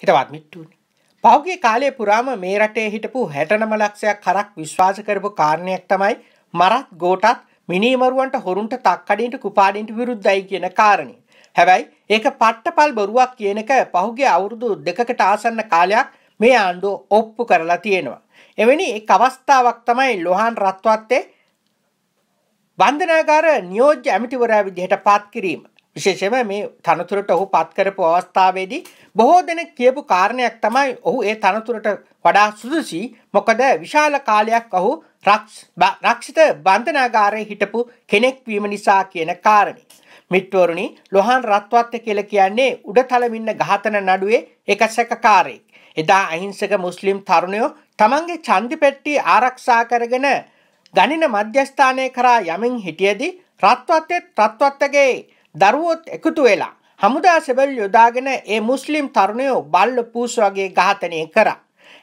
හිටවත් මිට්ටුවනි. පහුගේ කාලය පුරාම මේ රටේ හිටපු හැටනම ලක්ෂයක් කරක් විශ්වාස කරපු කාරණයක් තමයි මරත් ගෝටත් මිනීමරුවන්ට හොරුන්ට තක්කඩින්ට කුපාඩින්ට විරුද්ධයි කියන කාරණය. හැබැයි ඒක පට්ටපල් බොරුවක් කියන එක පහුගේ අවුරුදු දෙකකට ආසන්න කාලයක් මේ ආණ්ඩුව ඔප්පු කරලා තියෙනවා. එවැනි එක් අවස්ථාවක් තමයි ලොහන් රත්වත්තේ බන්ධනාගාර නියෝජ්‍ය ඇමිතිවරයා විදිහට පාත් කිරීම. විශේෂම මේ තනතුරට ඔහු පත්කරපු අවස්ථාවේදී බොහෝ දෙන කියපු කාරණයක් තමයි ඔහු ඒ තනතුරට වඩා සුදුසි මොකද විශාල කාලයක් ඔහු රක්ෂිත බන්ධනාගාරය හිටපු කෙනෙක් වීම නිසා කියන කාරණය. මිට්වරුණි ලොහන් රත්වත්ත කියල කියන්නේ උඩතලමින්න ඝාතන නඩුවේ එක සැකකාරයෙක්. එදා අහිංසක මුස්ලිම් තරුණයෝ තමන්ගේ චන්දිපෙට්ටි ආරක්ෂා කරගෙන ගනින මධ්‍යස්ථානය කරා යමින් හිටියදී රත්වත්යත් රත්වත්තගේ දරුවොත් එකතු වෙලා හමුදා සෙවල් යොදාගෙන ඒ මුස්ලිම් තරුණයෝ බල්ල පූස් වගේ ඝාතනය කරා.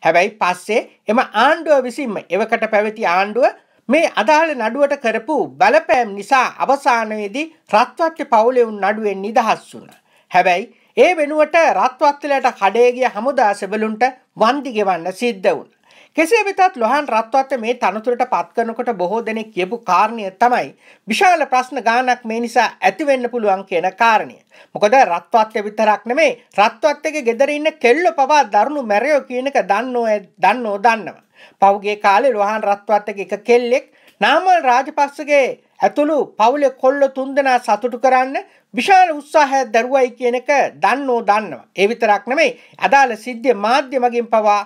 හැබැයි පස්සේ එම ආණ්ඩුව විසින්ම එවකට පැවති ආණ්ඩුව මේ අදාළ නඩුවට කරපු බලපෑම් නිසා අවසානයේදී රත්වත්්‍ය පවුලෙවුන් නඩුවෙන් නිදහස් වුණ. හැබැයි ඒ වෙනුවට රත්වත්වලට කඩේගිය හමුදා සෙබලුන්ට වන්දිගෙවන්න සිද්ධ වුණ. කෙසේ වෙතත් ලොහන් රත්වත්ත මේ තනතුරට පත්කනකොට බොහෝ දෙනෙක් කියපු කාරණය තමයි විශාල ප්‍රශ්න ගානක් මේ නිසා ඇතිවෙන්න පුළුවන් කියන කාරණය. මොකද රත්වත්ය විතරක් නෙමේ රත්වත්තක ගෙදරඉන්න කෙල්ල පවා දරුණු මැරයෝ කියනක දන්නෝ දන්නෝ දන්නවා. පවුගේ කාලෙ ලොහන් රත්වත්තක එක කෙල්ලෙක් නාමල් රාජපස්සගේ ඇතුළු පවුලෙ කොල්ල තුන්දනා සතුටු කරන්න විශාල උත්සාහයක් දරුවයි කියන එක දන්නෝ දන්නවා. ඒ විතරක් නෙමෙයි අදාළ සිද්ධිය මාධ්‍ය මගින් පවා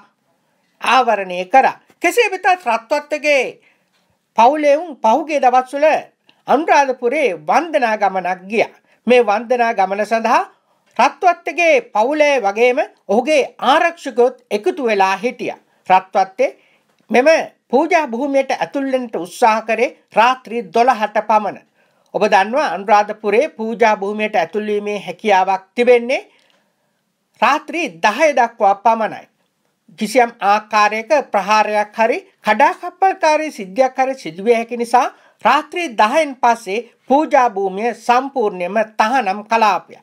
ආවරණය කරා. කෙසේ වෙතත් රත්වත්තගේ පවුලෙවුන් පහුගේ දවස්වල අනුරාධපුරේ වන්දනා ගමනක් ගියා. මේ වන්දනා ගමන සඳහා රත්වත්තගේ පවුලේ වගේම ඔහුගේ ආරක්ෂකයොත් එකතු වෙලා හිටියා. රත්වත්තේ මෙම පූජා භූමියට ඇතුල්වෙන්නට උත්සාහ කරේ රාත්‍රී 12ට පමණ. ඔබ දන්නවා අනුරාධපුරේ පූජා භූමියට ඇතුල්වීමේ හැකියාවක් තිබෙන්නේ රාත්‍රී 10 දක්වා පමණයි. කිසියම් ආකාරයක ප්‍රහාරයක් හරි කඩාකප්පල්කාරී සිද්ධියක් හරි සිදුවිය හැකි නිසා රාත්‍රී 10න් පස්සේ පූජා භූමිය සම්පූර්ණයෙන්ම තහනම් කලාපයක්.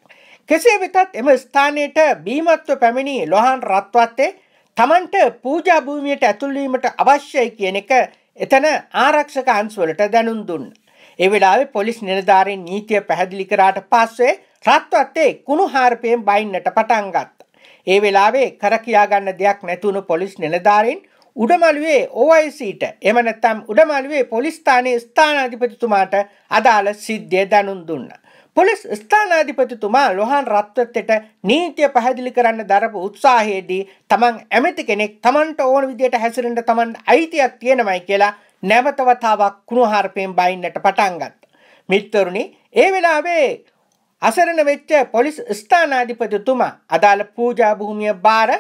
කෙසේ වෙතත් එම ස්ථානයට බීමත්ව පැමිණි ලොහන් රත්වත්තේ Tamanට පූජා භූමියට ඇතුළු වීමට අවශ්‍යයි කියන එක එතන ආරක්ෂක අංශවලට දැනුම් දුන්නා. ඒ වෙලාවේ පොලිස් නිලධාරීන් නීතිය පැහැදිලි කරාට පස්සේ රත්වත්තේ කුණුහාරපයෙන් බයින්නට පටන් ගත්තා. ඒ වෙලාවේ කර කියාගන්න දෙයක් නැතුණු පොලිස් නිලධාරීන් උඩමළුවේ OICට එම නැත්නම් උඩමළුවේ පොලිස් ස්ථානයේ ස්ථානාධිපතිතුමාට අදාළ සිද්ධිය දැනුම් දුන්නා. පොලිස් ස්ථානාධිපතිතුමා ලොහන් රත්වත්තෙට නීතිය පැහැදිලි කරන්න දරපු උත්සාහයේදී තමන් ඇමති කෙනෙක් තමන්ට ඕන විදියට හැසිරෙන්න තමන් අයිතියක් තියෙනමයි කියලා නැවත වතාවක් කුණුහarpයෙන් බයින්නට පටන් ගත්තා. මිත්වරුනි, ඒ වෙලාවේ අසරණ වෙච්ච පොලිස් ස්ථානාධිපතිතුමා අදාළ පූජා භූමිය බාර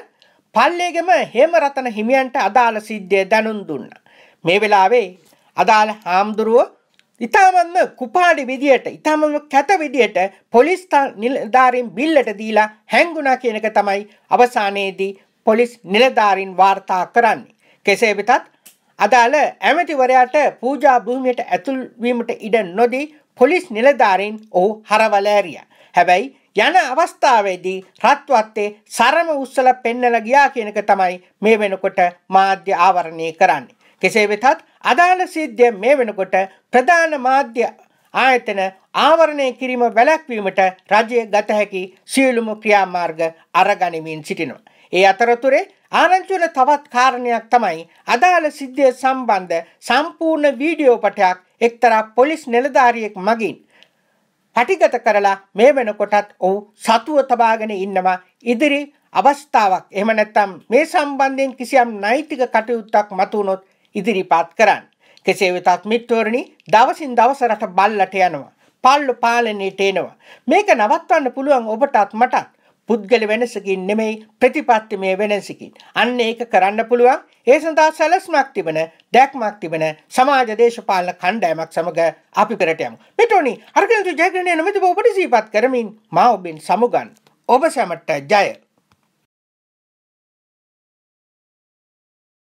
පල්ලේගෙම හේමරතන හිමියන්ට අදාළ සිද්ධිය දැනුම් දුන්න. මේ වෙලාවේ අදාළ හාමුදුරුව ඉතාමත්ම කුපාඩි විදියට ඉතාමම කැත විදියට පොලිස් නිලධාරීන් බිල්ලට දීලා හැංගුණා කියන එක තමයි අවසානයේදී පොලිස් නිලධාරීන් වාර්තා කරන්නේ. කෙසේ වෙතත් අදාළ ඇමතිවරයාට පූජා භූමියට ඇතුල් වීමට ඉඩ නොදී පොලිස් නිලධාරීන් ඔහු හරවල ඇරිය. හැබැයි යන අවස්ථාවේදී රත්වත්තේ සරම උස්සල පෙන්නල ගියා කියනක තමයි මේ වෙනකොට මාධ්‍ය ආවරණය කරන්නේ. කෙසේ වෙතත් අදාළ සිද්ධිය මේ වෙනකොට ප්‍රධාන මාධ්‍ය ආයතන ආවරණය කිරීම වැළැක්වීමට රජය ගත හැකි සියලුම ක්‍රියාමාර්ග අරගනිමින් සිටිනවා. ඒ අතරතුරේ ආරංචිවල තවත් කාරණයක් තමයි අදාළ සිද්ධිය සම්බන්ධ සම්පූර්ණ වීඩියෝ පටයක් එක්තරා පොලිස් නිලධාරියෙක් මගින් පටිගත කරලා මේ වෙනකොටත් ඔහු සතුව තබාගෙන ඉන්නවා ඉදිරි අවස්ථාවක් එහෙම නැත්නම් මේ සම්බන්ධයෙන් කිසියම් නෛතික කටයුත්තක් මතු වුනොත් ඉදිරිපත් කරන්න. කෙසේ වෙතත් මිත්‍රවරණි දවසින් දවස රට බල්ලට යනවා. පාල්ලු පාලනයට එනවා. මේක නවත්වන්න පුළුවන් ඔබටත් මටත්. පුද්ගල වෙනසකින් නෙමෙයි ප්‍රතිපත්තිමය වෙනසකින්. අන්න ඒක කරන්න පුළුවන්. ඒ සඳහා සැලැස්මක් තිබෙන, දැක්මක් තිබෙන සමාජ දේශපාලන කණ්ඩායමක් සමග අපි පෙරට යමු. මෙතොනි අර්ගනතු ජයග්‍රහණය නොමැතිව ඔබට සිහිපත් කරමින් මා ඔබෙන් සමුගන්. ඔබ සැමට ජය.